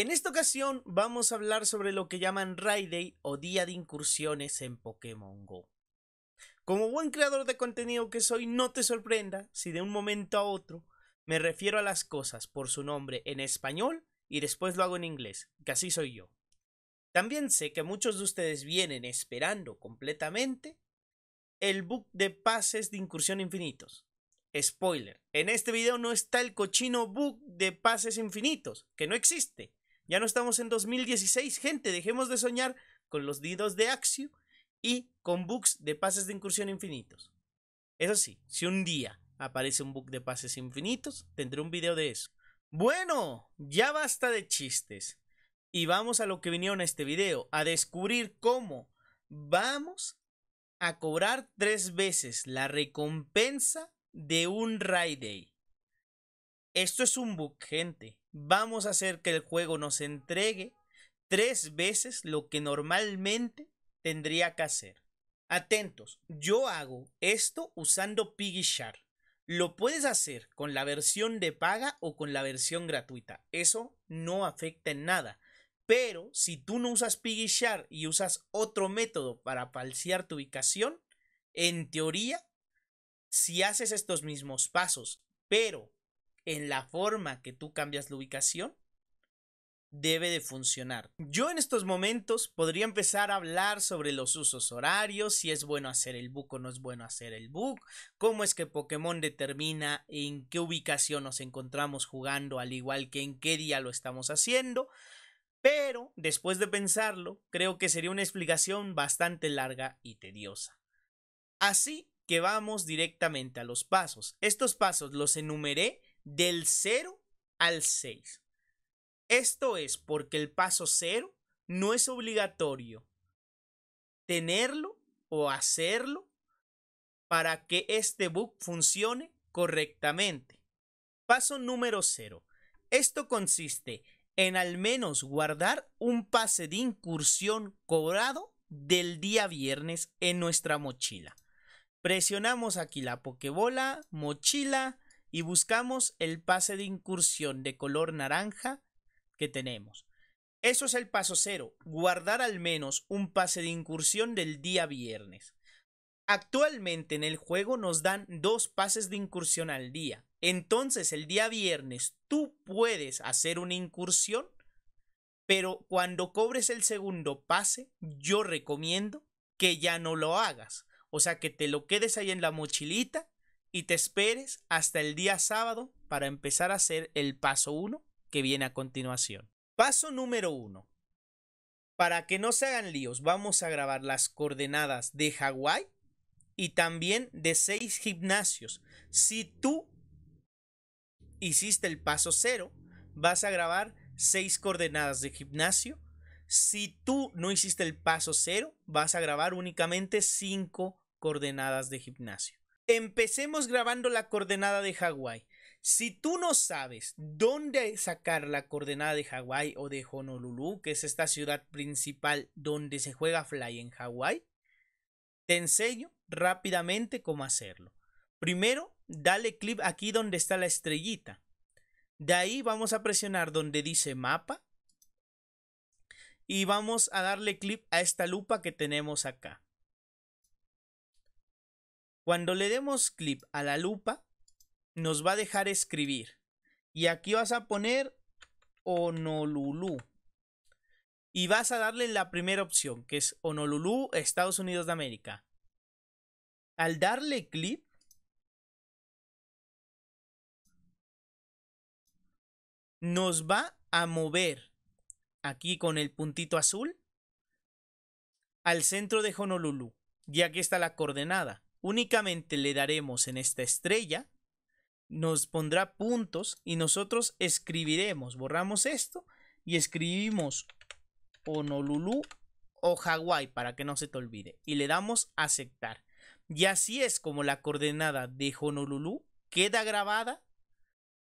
En esta ocasión vamos a hablar sobre lo que llaman Day o Día de Incursiones en Pokémon Go. Como buen creador de contenido que soy, no te sorprenda si de un momento a otro me refiero a las cosas por su nombre en español y después lo hago en inglés, que así soy yo. También sé que muchos de ustedes vienen esperando completamente el book de pases de incursión infinitos. Spoiler, en este video no está el cochino book de pases infinitos, que no existe. Ya no estamos en 2016, gente. Dejemos de soñar con los didos de Axio y con bugs de pases de incursión infinitos. Eso sí, si un día aparece un bug de pases infinitos, tendré un video de eso. Bueno, ya basta de chistes. Y vamos a lo que vinieron a este video, a descubrir cómo vamos a cobrar tres veces la recompensa de un Ray Day. Esto es un bug, gente. Vamos a hacer que el juego nos entregue tres veces lo que normalmente tendría que hacer. Atentos, yo hago esto usando Piggy Lo puedes hacer con la versión de paga o con la versión gratuita. Eso no afecta en nada. Pero si tú no usas Piggy y usas otro método para falsear tu ubicación, en teoría, si haces estos mismos pasos, pero en la forma que tú cambias la ubicación, debe de funcionar. Yo en estos momentos podría empezar a hablar sobre los usos horarios, si es bueno hacer el bug o no es bueno hacer el book, cómo es que Pokémon determina en qué ubicación nos encontramos jugando, al igual que en qué día lo estamos haciendo. Pero, después de pensarlo, creo que sería una explicación bastante larga y tediosa. Así que vamos directamente a los pasos. Estos pasos los enumeré del 0 al 6. Esto es porque el paso 0 no es obligatorio tenerlo o hacerlo para que este bug funcione correctamente. Paso número 0. Esto consiste en al menos guardar un pase de incursión cobrado del día viernes en nuestra mochila. Presionamos aquí la pokebola, mochila, y buscamos el pase de incursión de color naranja que tenemos. Eso es el paso cero, guardar al menos un pase de incursión del día viernes. Actualmente en el juego nos dan dos pases de incursión al día. Entonces el día viernes tú puedes hacer una incursión, pero cuando cobres el segundo pase, yo recomiendo que ya no lo hagas. O sea, que te lo quedes ahí en la mochilita y te esperes hasta el día sábado para empezar a hacer el paso 1 que viene a continuación. Paso número 1. Para que no se hagan líos, vamos a grabar las coordenadas de Hawái y también de 6 gimnasios. Si tú hiciste el paso 0, vas a grabar 6 coordenadas de gimnasio. Si tú no hiciste el paso 0, vas a grabar únicamente 5 coordenadas de gimnasio. Empecemos grabando la coordenada de Hawái. Si tú no sabes dónde sacar la coordenada de Hawái o de Honolulu, que es esta ciudad principal donde se juega fly en Hawái, te enseño rápidamente cómo hacerlo. Primero, dale clic aquí donde está la estrellita. De ahí vamos a presionar donde dice mapa y vamos a darle clic a esta lupa que tenemos acá. Cuando le demos clip a la lupa, nos va a dejar escribir. Y aquí vas a poner Honolulu. Y vas a darle la primera opción, que es Honolulu, Estados Unidos de América. Al darle clip, nos va a mover aquí con el puntito azul al centro de Honolulu. Y aquí está la coordenada. Únicamente le daremos en esta estrella, nos pondrá puntos y nosotros escribiremos, borramos esto y escribimos Honolulu o Hawái para que no se te olvide y le damos aceptar. Y así es como la coordenada de Honolulu queda grabada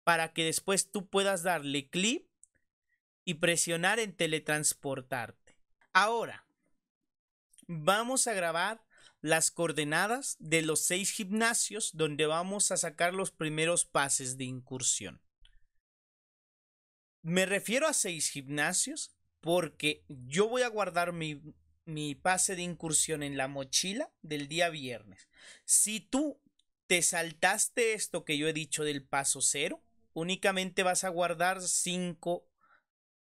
para que después tú puedas darle clic y presionar en teletransportarte. Ahora, vamos a grabar las coordenadas de los seis gimnasios donde vamos a sacar los primeros pases de incursión. Me refiero a seis gimnasios porque yo voy a guardar mi, pase de incursión en la mochila del día viernes. Si tú te saltaste esto que yo he dicho del paso cero, únicamente vas a guardar cinco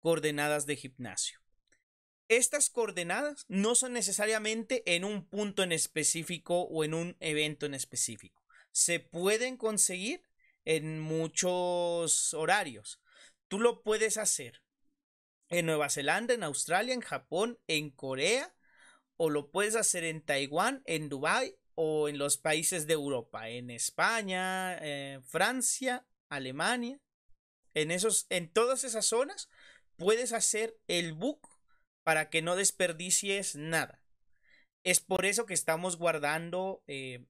coordenadas de gimnasio. Estas coordenadas no son necesariamente en un punto en específico o en un evento en específico. Se pueden conseguir en muchos horarios. Tú lo puedes hacer en Nueva Zelanda, en Australia, en Japón, en Corea, o lo puedes hacer en Taiwán, en Dubái o en los países de Europa, en España, eh, Francia, Alemania. En, esos, en todas esas zonas puedes hacer el book para que no desperdicies nada. Es por eso que estamos guardando eh,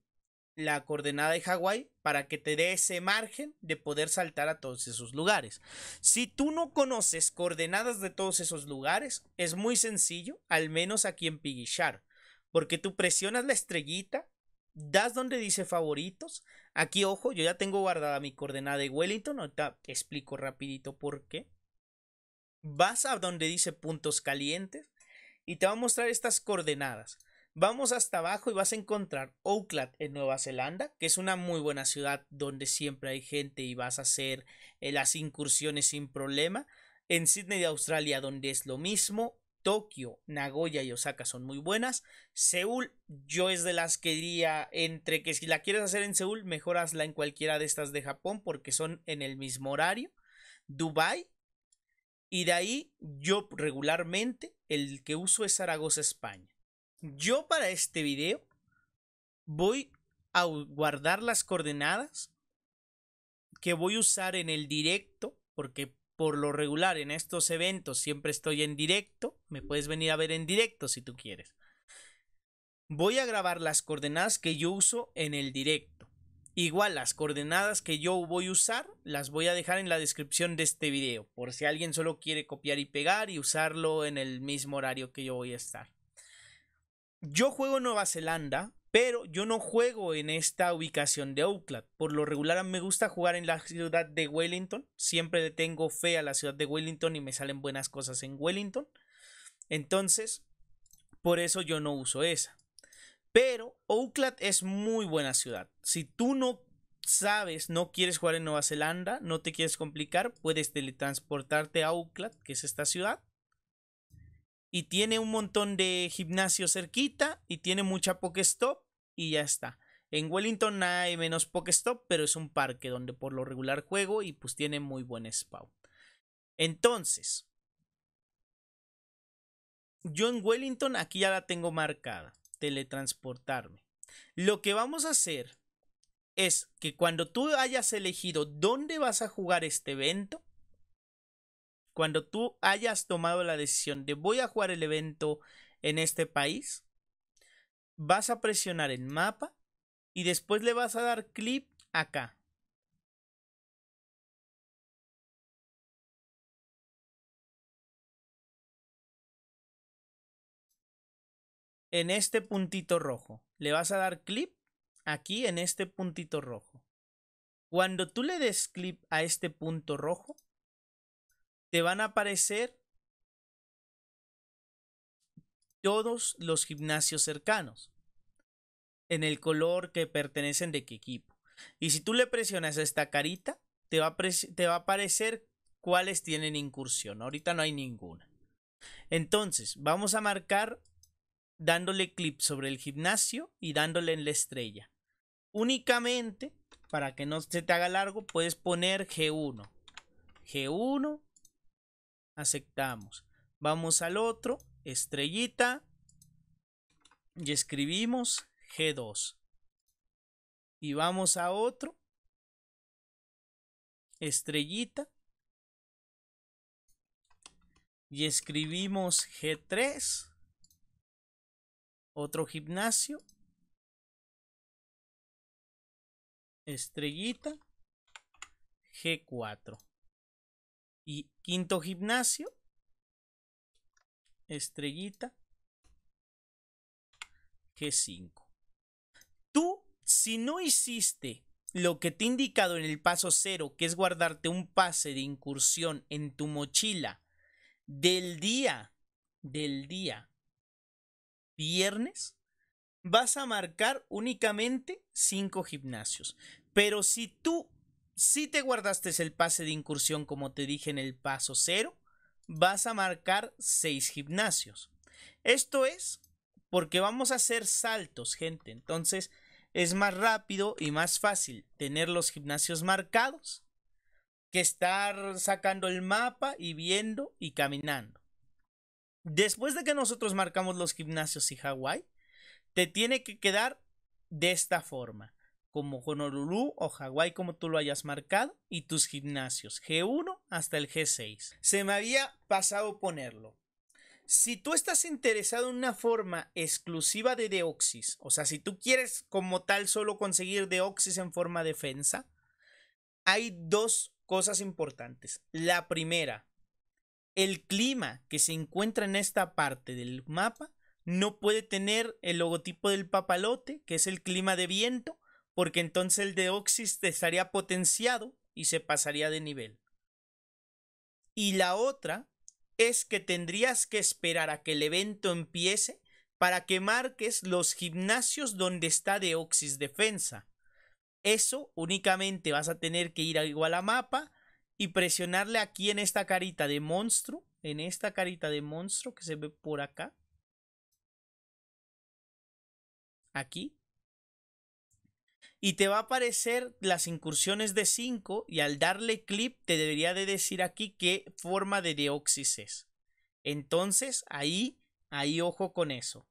la coordenada de Hawái para que te dé ese margen de poder saltar a todos esos lugares. Si tú no conoces coordenadas de todos esos lugares, es muy sencillo, al menos aquí en Piguishar, porque tú presionas la estrellita, das donde dice favoritos, aquí ojo, yo ya tengo guardada mi coordenada de Wellington, ahorita explico rapidito por qué vas a donde dice puntos calientes y te va a mostrar estas coordenadas. Vamos hasta abajo y vas a encontrar Auckland en Nueva Zelanda, que es una muy buena ciudad donde siempre hay gente y vas a hacer eh, las incursiones sin problema. En Sydney de Australia, donde es lo mismo. Tokio, Nagoya y Osaka son muy buenas. Seúl, yo es de las que diría entre que si la quieres hacer en Seúl, mejor hazla en cualquiera de estas de Japón porque son en el mismo horario. Dubai, y de ahí yo regularmente el que uso es Zaragoza, España. Yo para este video voy a guardar las coordenadas que voy a usar en el directo, porque por lo regular en estos eventos siempre estoy en directo. Me puedes venir a ver en directo si tú quieres. Voy a grabar las coordenadas que yo uso en el directo. Igual las coordenadas que yo voy a usar las voy a dejar en la descripción de este video por si alguien solo quiere copiar y pegar y usarlo en el mismo horario que yo voy a estar. Yo juego en Nueva Zelanda, pero yo no juego en esta ubicación de Oakland. Por lo regular me gusta jugar en la ciudad de Wellington. Siempre tengo fe a la ciudad de Wellington y me salen buenas cosas en Wellington. Entonces, por eso yo no uso esa. Pero Oakland es muy buena ciudad. Si tú no sabes, no quieres jugar en Nueva Zelanda, no te quieres complicar, puedes teletransportarte a Auckland, que es esta ciudad. Y tiene un montón de gimnasios cerquita y tiene mucha Pokestop y ya está. En Wellington hay menos Pokestop, pero es un parque donde por lo regular juego y pues tiene muy buen spawn. Entonces, yo en Wellington aquí ya la tengo marcada teletransportarme. Lo que vamos a hacer es que cuando tú hayas elegido dónde vas a jugar este evento, cuando tú hayas tomado la decisión de voy a jugar el evento en este país, vas a presionar el mapa y después le vas a dar clic acá. en este puntito rojo. Le vas a dar clip aquí en este puntito rojo. Cuando tú le des clip a este punto rojo, te van a aparecer todos los gimnasios cercanos en el color que pertenecen de qué equipo. Y si tú le presionas a esta carita, te va a, te va a aparecer cuáles tienen incursión. Ahorita no hay ninguna. Entonces, vamos a marcar dándole clip sobre el gimnasio y dándole en la estrella. Únicamente, para que no se te haga largo, puedes poner G1. G1, aceptamos. Vamos al otro, estrellita, y escribimos G2. Y vamos a otro, estrellita, y escribimos G3 otro gimnasio. Estrellita. G4. Y quinto gimnasio. Estrellita. G5. Tú, si no hiciste lo que te he indicado en el paso cero, que es guardarte un pase de incursión en tu mochila del día, del día viernes, vas a marcar únicamente 5 gimnasios. Pero si tú si te guardaste el pase de incursión como te dije en el paso cero, vas a marcar 6 gimnasios. Esto es porque vamos a hacer saltos, gente. Entonces es más rápido y más fácil tener los gimnasios marcados que estar sacando el mapa y viendo y caminando. Después de que nosotros marcamos los gimnasios y Hawái, te tiene que quedar de esta forma, como Honolulu o Hawái como tú lo hayas marcado y tus gimnasios, G1 hasta el G6. Se me había pasado ponerlo. Si tú estás interesado en una forma exclusiva de Deoxys, o sea, si tú quieres como tal solo conseguir Deoxys en forma defensa, hay dos cosas importantes. La primera, el clima que se encuentra en esta parte del mapa no puede tener el logotipo del papalote, que es el clima de viento, porque entonces el Deoxys te estaría potenciado y se pasaría de nivel. Y la otra es que tendrías que esperar a que el evento empiece para que marques los gimnasios donde está Deoxys Defensa. Eso únicamente vas a tener que ir a igual a mapa, y presionarle aquí en esta carita de monstruo, en esta carita de monstruo que se ve por acá. Aquí. Y te va a aparecer las incursiones de 5 y al darle clip te debería de decir aquí qué forma de deoxis es. Entonces ahí, ahí ojo con eso.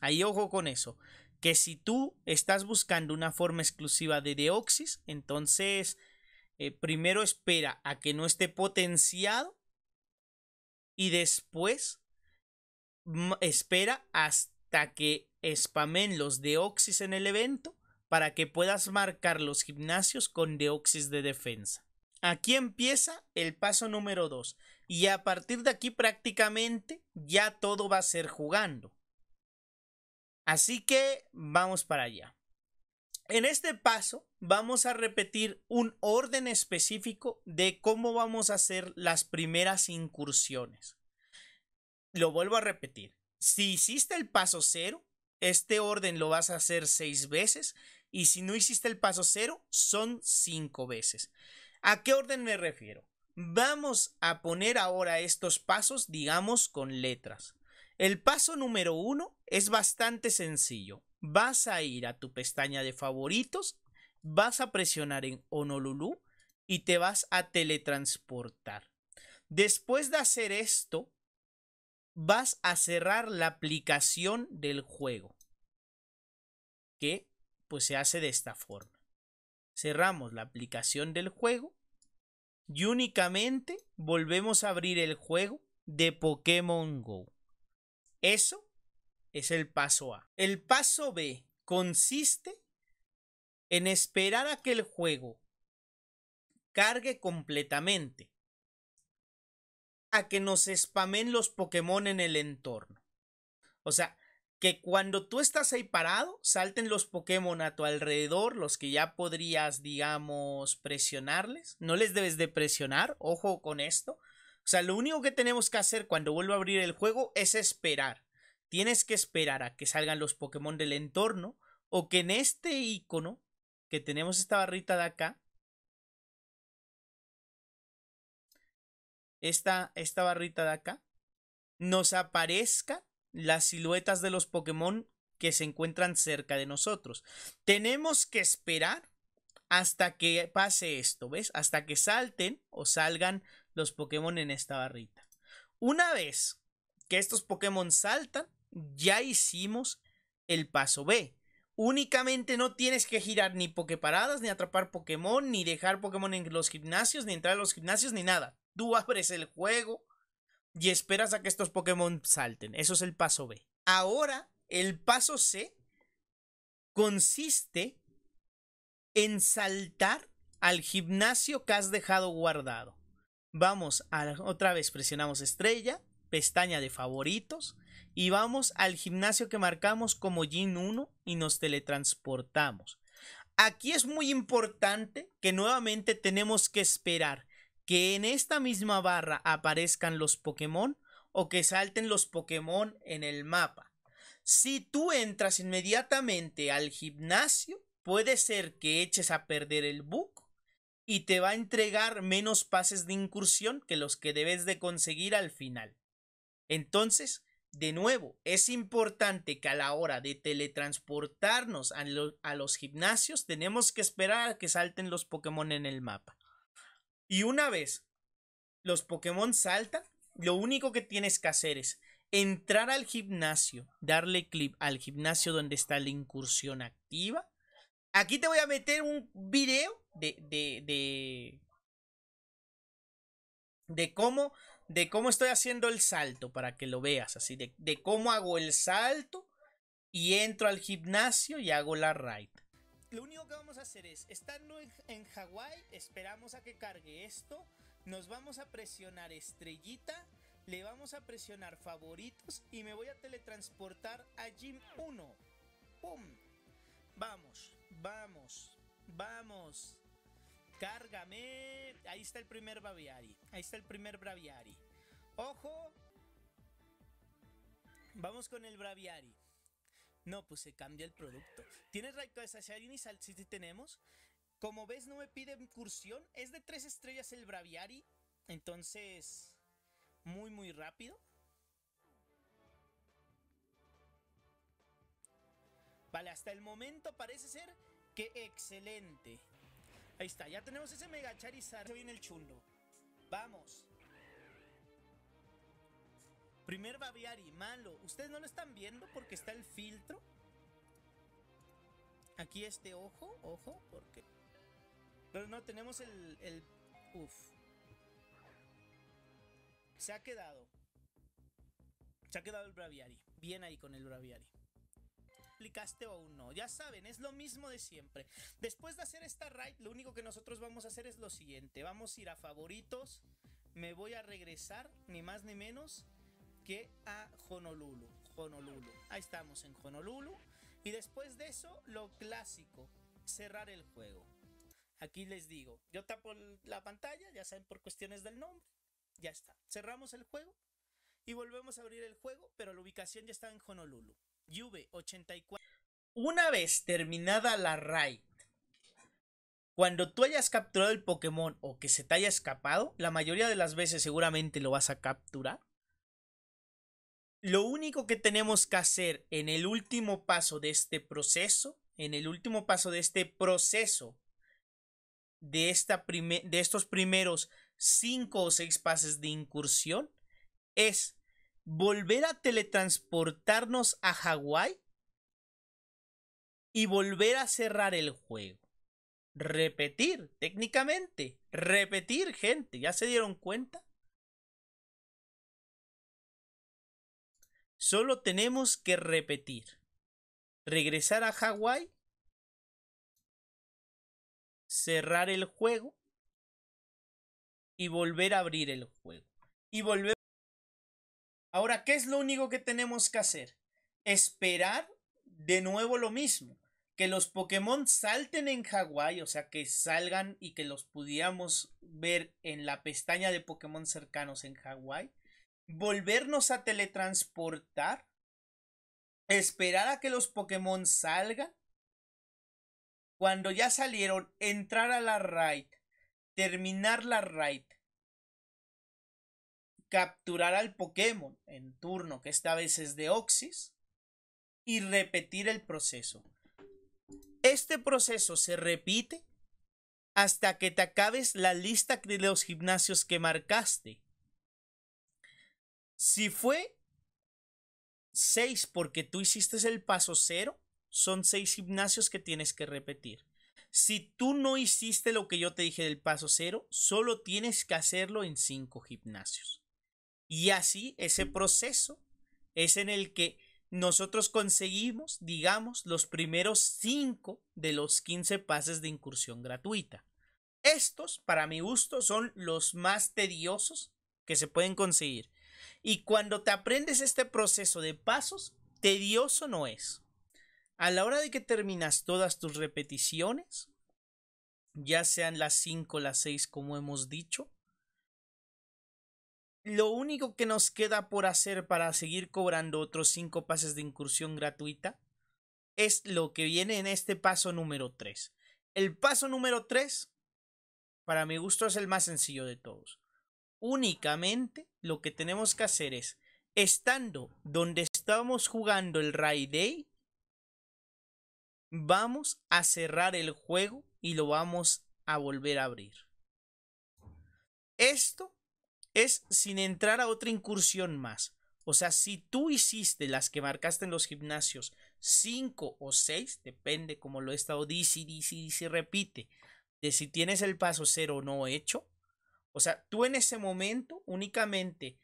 Ahí ojo con eso que si tú estás buscando una forma exclusiva de Deoxys, entonces eh, primero espera a que no esté potenciado y después espera hasta que spamen los Deoxys en el evento para que puedas marcar los gimnasios con Deoxys de defensa. Aquí empieza el paso número 2 y a partir de aquí prácticamente ya todo va a ser jugando. Así que vamos para allá. En este paso vamos a repetir un orden específico de cómo vamos a hacer las primeras incursiones. Lo vuelvo a repetir. Si hiciste el paso cero, este orden lo vas a hacer seis veces y si no hiciste el paso cero, son cinco veces. ¿A qué orden me refiero? Vamos a poner ahora estos pasos, digamos, con letras. El paso número uno es bastante sencillo. Vas a ir a tu pestaña de favoritos, vas a presionar en Honolulu y te vas a teletransportar. Después de hacer esto, vas a cerrar la aplicación del juego. Que pues se hace de esta forma. Cerramos la aplicación del juego y únicamente volvemos a abrir el juego de Pokémon Go. Eso es el paso A. El paso B consiste en esperar a que el juego cargue completamente, a que nos spamen los Pokémon en el entorno. O sea, que cuando tú estás ahí parado, salten los Pokémon a tu alrededor, los que ya podrías, digamos, presionarles. No les debes de presionar, ojo con esto, o sea, lo único que tenemos que hacer cuando vuelva a abrir el juego es esperar. Tienes que esperar a que salgan los Pokémon del entorno o que en este icono que tenemos esta barrita de acá, esta, esta barrita de acá, nos aparezcan las siluetas de los Pokémon que se encuentran cerca de nosotros. Tenemos que esperar hasta que pase esto, ¿ves? Hasta que salten o salgan los Pokémon en esta barrita. Una vez que estos Pokémon saltan, ya hicimos el paso B. Únicamente no tienes que girar ni Poképaradas, ni atrapar Pokémon, ni dejar Pokémon en los gimnasios, ni entrar a los gimnasios, ni nada. Tú abres el juego y esperas a que estos Pokémon salten. Eso es el paso B. Ahora, el paso C consiste en saltar al gimnasio que has dejado guardado. Vamos a, otra vez presionamos estrella, pestaña de favoritos y vamos al gimnasio que marcamos como Gin 1 y nos teletransportamos. Aquí es muy importante que nuevamente tenemos que esperar que en esta misma barra aparezcan los Pokémon o que salten los Pokémon en el mapa. Si tú entras inmediatamente al gimnasio, puede ser que eches a perder el book y te va a entregar menos pases de incursión que los que debes de conseguir al final. Entonces, de nuevo, es importante que a la hora de teletransportarnos a, los gimnasios tenemos que esperar a que salten los Pokémon en el mapa. Y una vez los Pokémon saltan, lo único que tienes que hacer es entrar al gimnasio, darle clip al gimnasio donde está la incursión activa Aquí te voy a meter un video de, de, de, de cómo, de cómo estoy haciendo el salto para que lo veas, así de, cómo hago el salto y entro al gimnasio y hago la ride. Lo único que vamos a hacer es, estando en, en Hawái, esperamos a que cargue esto, nos vamos a presionar estrellita, le vamos a presionar favoritos y me voy a teletransportar a Gym 1. ¡Pum! Vamos. Vamos, vamos. Cárgame. Ahí está el primer Baviari. Ahí está el primer Braviari. ¡Ojo! Vamos con el Braviari. No, pues se cambia el producto. ¿Tienes Raico de y sí Tenemos. Como ves, no me pide incursión. Es de tres estrellas el Braviari. Entonces, muy, muy rápido. Vale, hasta el momento parece ser que excelente. Ahí está, ya tenemos ese Mega Charizard. Se viene el chundo, Vamos. Primer Baviari, malo. Ustedes no lo están viendo porque está el filtro. Aquí este ojo, ojo, porque... Pero no, tenemos el... el... Uf. Se ha quedado. Se ha quedado el Baviari. Bien ahí con el Baviari aplicaste o aún no. Ya saben, es lo mismo de siempre. Después de hacer esta raid, lo único que nosotros vamos a hacer es lo siguiente. Vamos a ir a favoritos. Me voy a regresar, ni más ni menos, que a Honolulu. Honolulu. Ahí estamos en Honolulu. Y después de eso, lo clásico, cerrar el juego. Aquí les digo, yo tapo la pantalla, ya saben por cuestiones del nombre. Ya está. Cerramos el juego y volvemos a abrir el juego, pero la ubicación ya está en Honolulu. Una vez terminada la raid, cuando tú hayas capturado el Pokémon o que se te haya escapado, la mayoría de las veces seguramente lo vas a capturar. Lo único que tenemos que hacer en el último paso de este proceso, en el último paso de este proceso, de, esta de estos primeros 5 o 6 pases de incursión, es volver a teletransportarnos a Hawái y volver a cerrar el juego. Repetir, técnicamente. Repetir, gente. ¿Ya se dieron cuenta? Solo tenemos que repetir. Regresar a Hawái. Cerrar el juego. Y volver a abrir el juego. Y volver. Ahora, ¿qué es lo único que tenemos que hacer? Esperar de nuevo lo mismo. Que los Pokémon salten en Hawái, o sea, que salgan y que los pudiéramos ver en la pestaña de Pokémon cercanos en Hawái. Volvernos a teletransportar. Esperar a que los Pokémon salgan. Cuando ya salieron, entrar a la raid. Terminar la raid capturar al Pokémon en turno, que esta vez es de Oxys, y repetir el proceso. Este proceso se repite hasta que te acabes la lista de los gimnasios que marcaste. Si fue 6 porque tú hiciste el paso 0, son 6 gimnasios que tienes que repetir. Si tú no hiciste lo que yo te dije del paso 0, solo tienes que hacerlo en 5 gimnasios. Y así ese proceso es en el que nosotros conseguimos, digamos, los primeros 5 de los 15 pases de incursión gratuita. Estos, para mi gusto, son los más tediosos que se pueden conseguir. Y cuando te aprendes este proceso de pasos, tedioso no es. A la hora de que terminas todas tus repeticiones, ya sean las 5, las 6, como hemos dicho, lo único que nos queda por hacer para seguir cobrando otros 5 pases de incursión gratuita es lo que viene en este paso número 3. El paso número 3, para mi gusto, es el más sencillo de todos. Únicamente lo que tenemos que hacer es, estando donde estábamos jugando el Ray Day, vamos a cerrar el juego y lo vamos a volver a abrir. Esto es sin entrar a otra incursión más. O sea, si tú hiciste las que marcaste en los gimnasios 5 o 6, depende como lo he estado, diciendo dice, repite, de si tienes el paso cero o no hecho. O sea, tú en ese momento únicamente,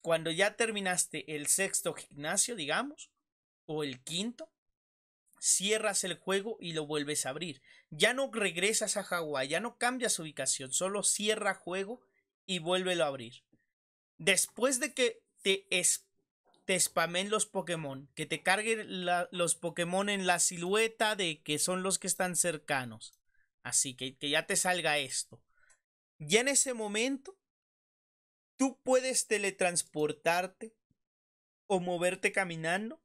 cuando ya terminaste el sexto gimnasio, digamos, o el quinto, cierras el juego y lo vuelves a abrir. Ya no regresas a Hawái, ya no cambias ubicación, solo cierra juego y vuélvelo a abrir. Después de que te, te spamen los Pokémon, que te carguen los Pokémon en la silueta de que son los que están cercanos. Así que, que ya te salga esto. Ya en ese momento, tú puedes teletransportarte o moverte caminando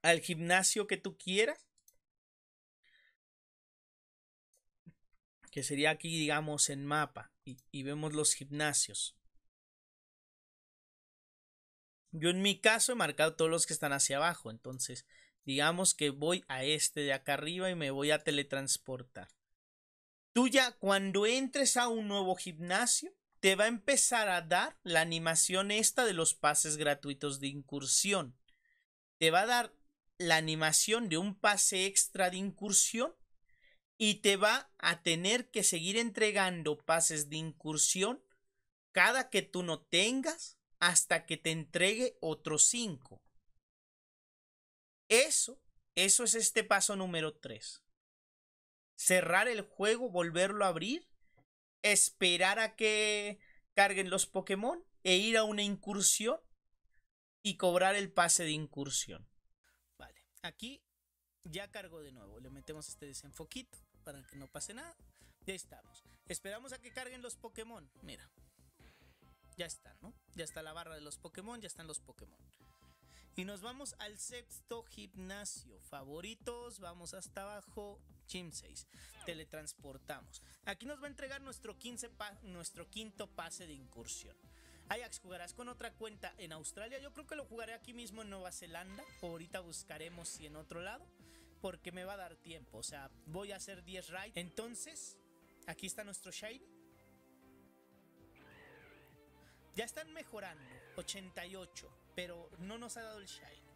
al gimnasio que tú quieras que sería aquí, digamos, en mapa, y, vemos los gimnasios. Yo en mi caso he marcado todos los que están hacia abajo, entonces digamos que voy a este de acá arriba y me voy a teletransportar. Tú ya cuando entres a un nuevo gimnasio, te va a empezar a dar la animación esta de los pases gratuitos de incursión. Te va a dar la animación de un pase extra de incursión y te va a tener que seguir entregando pases de incursión cada que tú no tengas hasta que te entregue otros cinco. Eso, eso es este paso número 3. Cerrar el juego, volverlo a abrir, esperar a que carguen los Pokémon e ir a una incursión y cobrar el pase de incursión. Vale, aquí ya cargo de nuevo, le metemos este desenfoquito para que no pase nada. Ya estamos. Esperamos a que carguen los Pokémon. Mira. Ya están, ¿no? Ya está la barra de los Pokémon, ya están los Pokémon. Y nos vamos al sexto gimnasio. Favoritos, vamos hasta abajo. Gym 6. Teletransportamos. Aquí nos va a entregar nuestro, 15 nuestro quinto pase de incursión. Ajax, ¿jugarás con otra cuenta en Australia? Yo creo que lo jugaré aquí mismo en Nueva Zelanda. Ahorita buscaremos si en otro lado porque me va a dar tiempo. O sea, voy a hacer 10 raids. Entonces, aquí está nuestro Shiny. Ya están mejorando, 88, pero no nos ha dado el Shiny.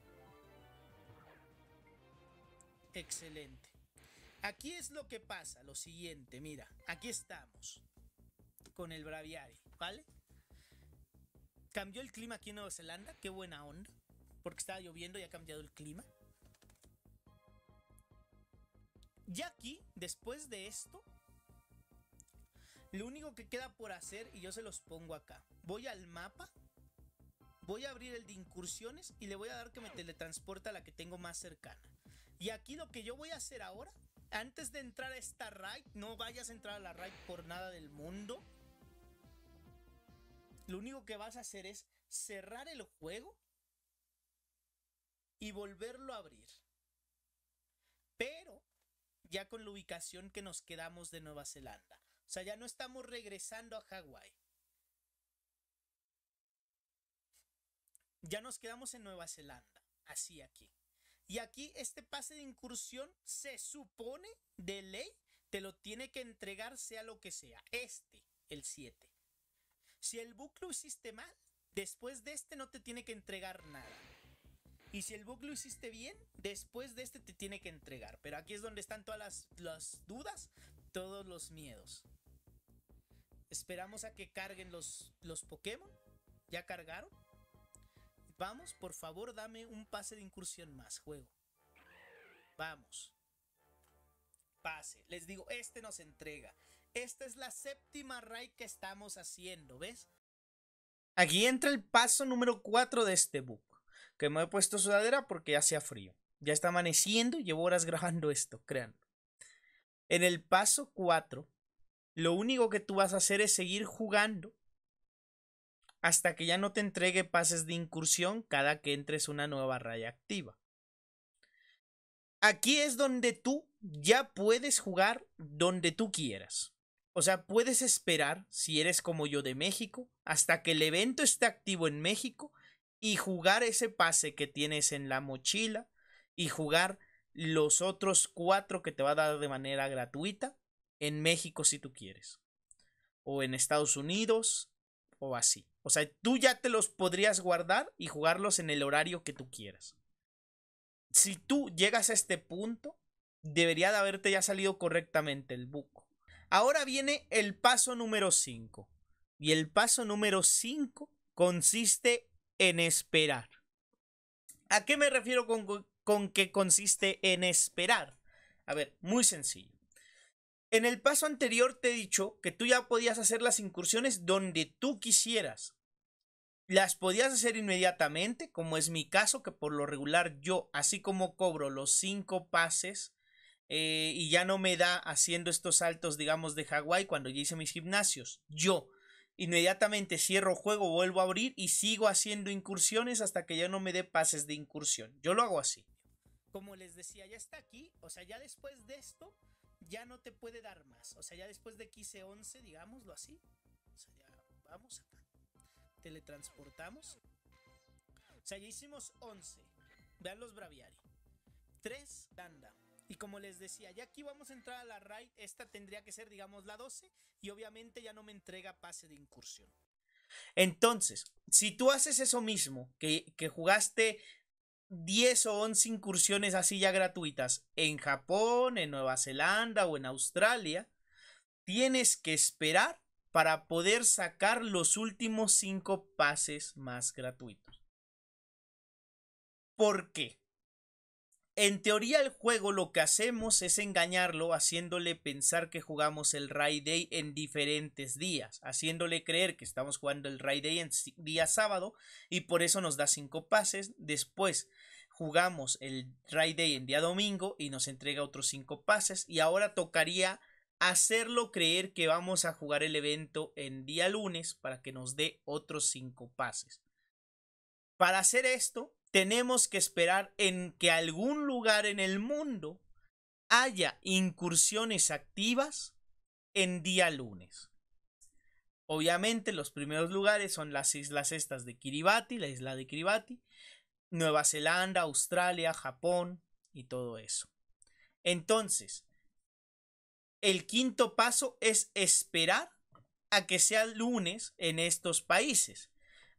Excelente. Aquí es lo que pasa, lo siguiente, mira, aquí estamos con el Braviary, ¿vale? Cambió el clima aquí en Nueva Zelanda, qué buena onda, porque estaba lloviendo y ha cambiado el clima. Y aquí, después de esto, lo único que queda por hacer, y yo se los pongo acá, voy al mapa, voy a abrir el de incursiones y le voy a dar que me teletransporta a la que tengo más cercana. Y aquí lo que yo voy a hacer ahora, antes de entrar a esta raid, no vayas a entrar a la raid por nada del mundo. Lo único que vas a hacer es cerrar el juego y volverlo a abrir. Pero ya con la ubicación que nos quedamos de Nueva Zelanda. O sea, ya no estamos regresando a Hawái. Ya nos quedamos en Nueva Zelanda, así aquí. Y aquí este pase de incursión se supone de ley te lo tiene que entregar sea lo que sea. Este, el 7. Si el bucle lo hiciste mal, después de este no te tiene que entregar nada. Y si el bucle lo hiciste bien, Después de este te tiene que entregar. Pero aquí es donde están todas las, dudas, todos los miedos. Esperamos a que carguen los, los Pokémon. Ya cargaron. Vamos, por favor, dame un pase de incursión más, juego. Vamos. Pase. Les digo, este nos entrega. Esta es la séptima raid que estamos haciendo, ¿ves? Aquí entra el paso número 4 de este book. Que me he puesto sudadera porque ya hacía frío. Ya está amaneciendo, llevo horas grabando esto, crean. En el paso 4, lo único que tú vas a hacer es seguir jugando hasta que ya no te entregue pases de incursión cada que entres una nueva raya activa. Aquí es donde tú ya puedes jugar donde tú quieras. O sea, puedes esperar, si eres como yo de México, hasta que el evento esté activo en México y jugar ese pase que tienes en la mochila y jugar los otros cuatro que te va a dar de manera gratuita en México si tú quieres. O en Estados Unidos o así. O sea, tú ya te los podrías guardar y jugarlos en el horario que tú quieras. Si tú llegas a este punto, debería de haberte ya salido correctamente el buco. Ahora viene el paso número cinco. Y el paso número cinco consiste en esperar. ¿A qué me refiero con, con qué consiste en esperar. A ver, muy sencillo. En el paso anterior te he dicho que tú ya podías hacer las incursiones donde tú quisieras. Las podías hacer inmediatamente, como es mi caso, que por lo regular yo, así como cobro los cinco pases, eh, y ya no me da haciendo estos saltos, digamos, de Hawái cuando ya hice mis gimnasios. Yo inmediatamente cierro juego, vuelvo a abrir y sigo haciendo incursiones hasta que ya no me dé pases de incursión. Yo lo hago así como les decía, ya está aquí, o sea, ya después de esto, ya no te puede dar más, o sea, ya después de hice 11 digámoslo así, o sea, ya vamos acá, teletransportamos, o sea, ya hicimos 11, vean los Braviari, 3 danda. Y como les decía, ya aquí vamos a entrar a la raid, esta tendría que ser, digamos, la 12, y obviamente ya no me entrega pase de incursión. Entonces, si tú haces eso mismo, que, que jugaste 10 o 11 incursiones así ya gratuitas en Japón, en Nueva Zelanda o en Australia, tienes que esperar para poder sacar los últimos 5 pases más gratuitos. ¿Por qué? En teoría el juego lo que hacemos es engañarlo haciéndole pensar que jugamos el Ray Day en diferentes días, haciéndole creer que estamos jugando el Ray Day en día sábado y por eso nos da cinco pases. Después jugamos el Ray Day en día domingo y nos entrega otros cinco pases y ahora tocaría hacerlo creer que vamos a jugar el evento en día lunes para que nos dé otros cinco pases. Para hacer esto, tenemos que esperar en que algún lugar en el mundo haya incursiones activas en día lunes. Obviamente los primeros lugares son las islas estas de Kiribati, la isla de Kiribati, Nueva Zelanda, Australia, Japón y todo eso. Entonces, el quinto paso es esperar a que sea lunes en estos países.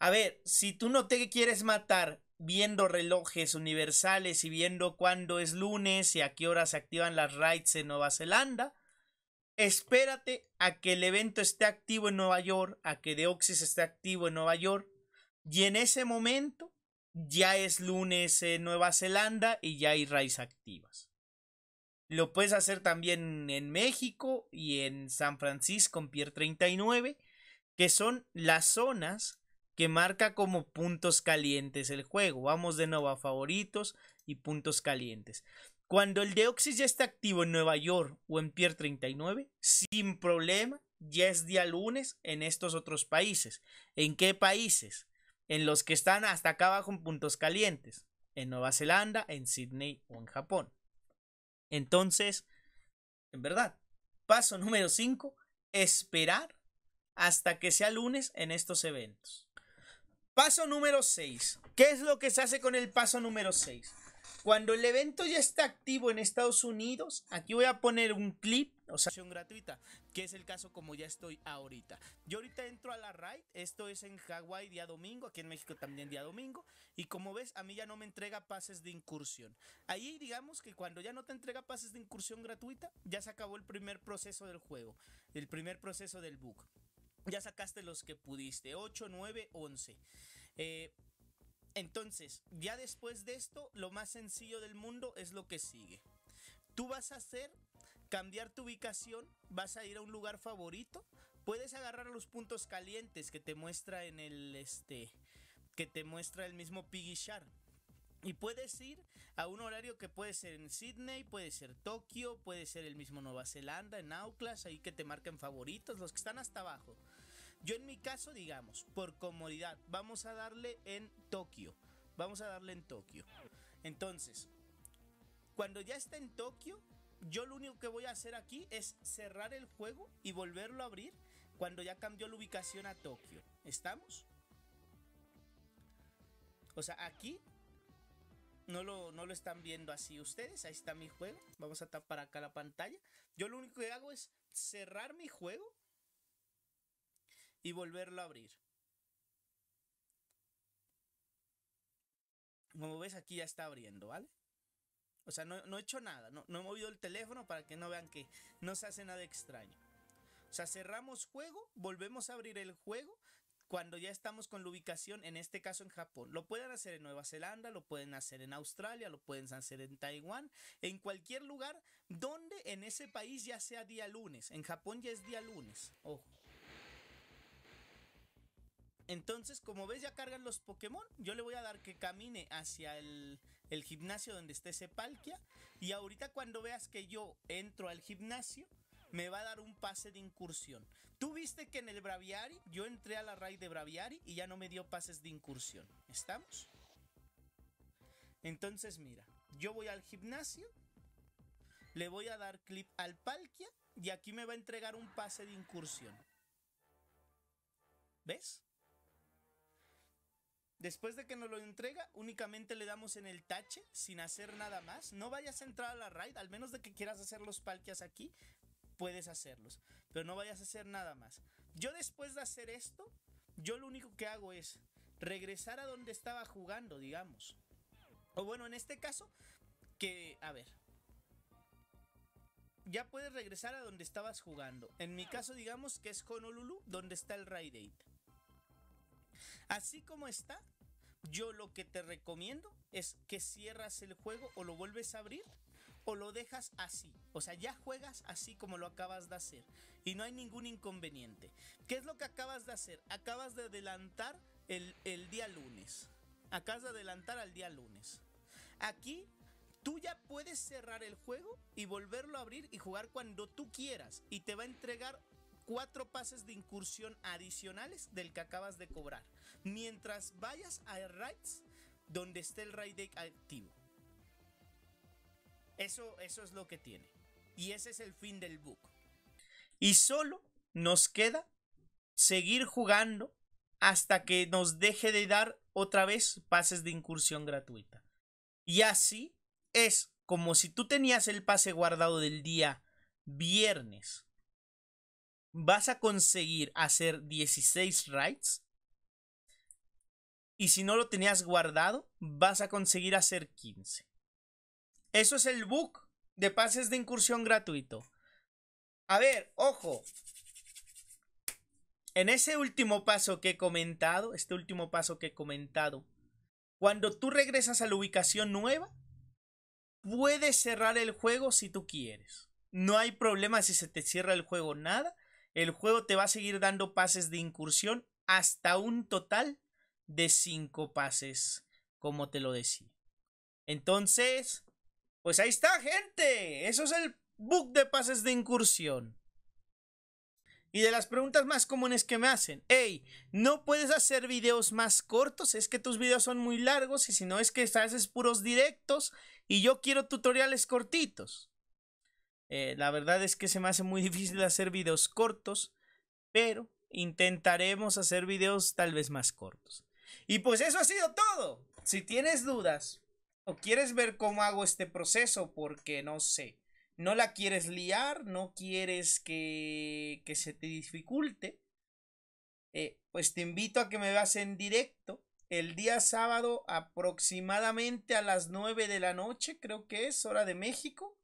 A ver, si tú no te quieres matar viendo relojes universales y viendo cuándo es lunes y a qué hora se activan las raids en Nueva Zelanda, espérate a que el evento esté activo en Nueva York, a que Deoxys esté activo en Nueva York, y en ese momento ya es lunes en Nueva Zelanda y ya hay raids activas. Lo puedes hacer también en México y en San Francisco en Pier 39, que son las zonas que marca como puntos calientes el juego. Vamos de nuevo a favoritos y puntos calientes. Cuando el Deoxys ya está activo en Nueva York o en Pier 39, sin problema, ya es día lunes en estos otros países. ¿En qué países? En los que están hasta acá abajo en puntos calientes. En Nueva Zelanda, en Sydney o en Japón. Entonces, en verdad, paso número 5, esperar hasta que sea lunes en estos eventos. Paso número 6. ¿Qué es lo que se hace con el paso número 6? Cuando el evento ya está activo en Estados Unidos, aquí voy a poner un clip, o sea, gratuita, que es el caso como ya estoy ahorita. Yo ahorita entro a la RAID, esto es en Hawái día domingo, aquí en México también día domingo, y como ves, a mí ya no me entrega pases de incursión. Ahí digamos que cuando ya no te entrega pases de incursión gratuita, ya se acabó el primer proceso del juego, el primer proceso del book. Ya sacaste los que pudiste, 8, 9, 11. entonces, ya después de esto, lo más sencillo del mundo es lo que sigue. Tú vas a hacer cambiar tu ubicación, vas a ir a un lugar favorito, puedes agarrar los puntos calientes que te muestra en el este que te muestra el mismo Piggy Shark. Y puedes ir a un horario que puede ser en Sydney, puede ser Tokio, puede ser el mismo Nueva Zelanda, en Auckland, ahí que te marquen favoritos, los que están hasta abajo. Yo en mi caso, digamos, por comodidad, vamos a darle en Tokio. Vamos a darle en Tokio. Entonces, cuando ya está en Tokio, yo lo único que voy a hacer aquí es cerrar el juego y volverlo a abrir cuando ya cambió la ubicación a Tokio. ¿Estamos? O sea, aquí no lo, no lo están viendo así ustedes. Ahí está mi juego. Vamos a tapar acá la pantalla. Yo lo único que hago es cerrar mi juego y volverlo a abrir. Como ves aquí ya está abriendo, ¿vale? O sea, no, no he hecho nada, no, no he movido el teléfono para que no vean que no se hace nada extraño. O sea, cerramos juego, volvemos a abrir el juego cuando ya estamos con la ubicación, en este caso en Japón. Lo pueden hacer en Nueva Zelanda, lo pueden hacer en Australia, lo pueden hacer en Taiwán, en cualquier lugar donde en ese país ya sea día lunes. En Japón ya es día lunes, ojo. Entonces, como ves, ya cargan los Pokémon. Yo le voy a dar que camine hacia el, gimnasio donde esté ese Palkia. Y ahorita cuando veas que yo entro al gimnasio, me va a dar un pase de incursión. Tú viste que en el Braviari, yo entré a la raid de Braviari y ya no me dio pases de incursión. ¿Estamos? Entonces, mira, yo voy al gimnasio, le voy a dar clip al Palkia y aquí me va a entregar un pase de incursión. ¿Ves? Después de que nos lo entrega, únicamente le damos en el tache sin hacer nada más. No vayas a entrar a la raid, al menos de que quieras hacer los palkias aquí, puedes hacerlos. Pero no vayas a hacer nada más. Yo después de hacer esto, yo lo único que hago es regresar a donde estaba jugando, digamos. O bueno, en este caso, que, a ver. Ya puedes regresar a donde estabas jugando. En mi caso, digamos que es Honolulu, donde está el Raid 8. Así como está, yo lo que te recomiendo es que cierras el juego o lo vuelves a abrir o lo dejas así. O sea, ya juegas así como lo acabas de hacer y no hay ningún inconveniente. ¿Qué es lo que acabas de hacer? Acabas de adelantar el, día lunes. Acabas de adelantar al día lunes. Aquí tú ya puedes cerrar el juego y volverlo a abrir y jugar cuando tú quieras y te va a entregar cuatro pases de incursión adicionales del que acabas de cobrar, mientras vayas a Rights donde esté el Raid Deck activo. Eso, eso es lo que tiene. Y ese es el fin del book. Y solo nos queda seguir jugando hasta que nos deje de dar otra vez pases de incursión gratuita. Y así es como si tú tenías el pase guardado del día viernes vas a conseguir hacer 16 raids. Y si no lo tenías guardado, vas a conseguir hacer 15. Eso es el book de pases de incursión gratuito. A ver, ojo. En ese último paso que he comentado, este último paso que he comentado, cuando tú regresas a la ubicación nueva, puedes cerrar el juego si tú quieres. No hay problema si se te cierra el juego, nada. El juego te va a seguir dando pases de incursión hasta un total de 5 pases, como te lo decía. Entonces, pues ahí está, gente. Eso es el bug de pases de incursión. Y de las preguntas más comunes que me hacen, hey, ¿no puedes hacer videos más cortos? Es que tus videos son muy largos y si no es que haces puros directos y yo quiero tutoriales cortitos. Eh, la verdad es que se me hace muy difícil hacer videos cortos, pero intentaremos hacer videos tal vez más cortos. Y pues eso ha sido todo. Si tienes dudas o quieres ver cómo hago este proceso, porque no sé, no la quieres liar, no quieres que, que se te dificulte, eh, pues te invito a que me veas en directo el día sábado aproximadamente a las 9 de la noche, creo que es hora de México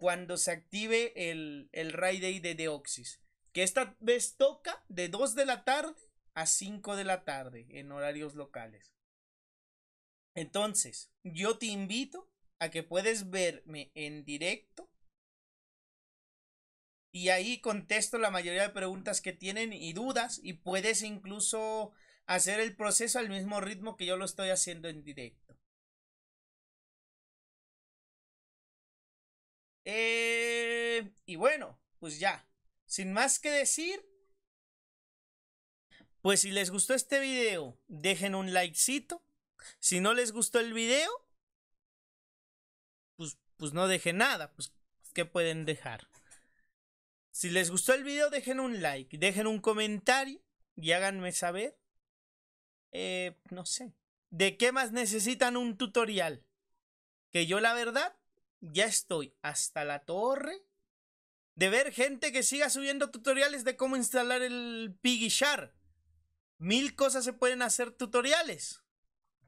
cuando se active el, el Day de Deoxys. Que esta vez toca de 2 de la tarde a 5 de la tarde en horarios locales. Entonces, yo te invito a que puedes verme en directo. Y ahí contesto la mayoría de preguntas que tienen y dudas. Y puedes incluso hacer el proceso al mismo ritmo que yo lo estoy haciendo en directo. Eh, y bueno, pues ya. Sin más que decir. Pues si les gustó este video, dejen un likecito. Si no les gustó el video, pues, pues no dejen nada. Pues, ¿qué pueden dejar? Si les gustó el video, dejen un like, dejen un comentario y háganme saber. Eh, no sé. ¿De qué más necesitan un tutorial? Que yo la verdad ya estoy hasta la torre de ver gente que siga subiendo tutoriales de cómo instalar el Piggy Mil cosas se pueden hacer tutoriales.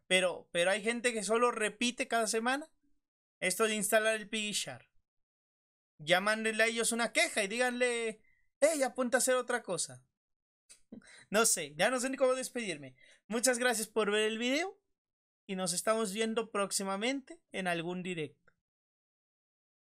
Pero, pero hay gente que solo repite cada semana esto de instalar el Piggy Shark. Ya a ellos una queja y díganle, hey, apunta a hacer otra cosa. no sé, ya no sé ni cómo despedirme. Muchas gracias por ver el video y nos estamos viendo próximamente en algún directo.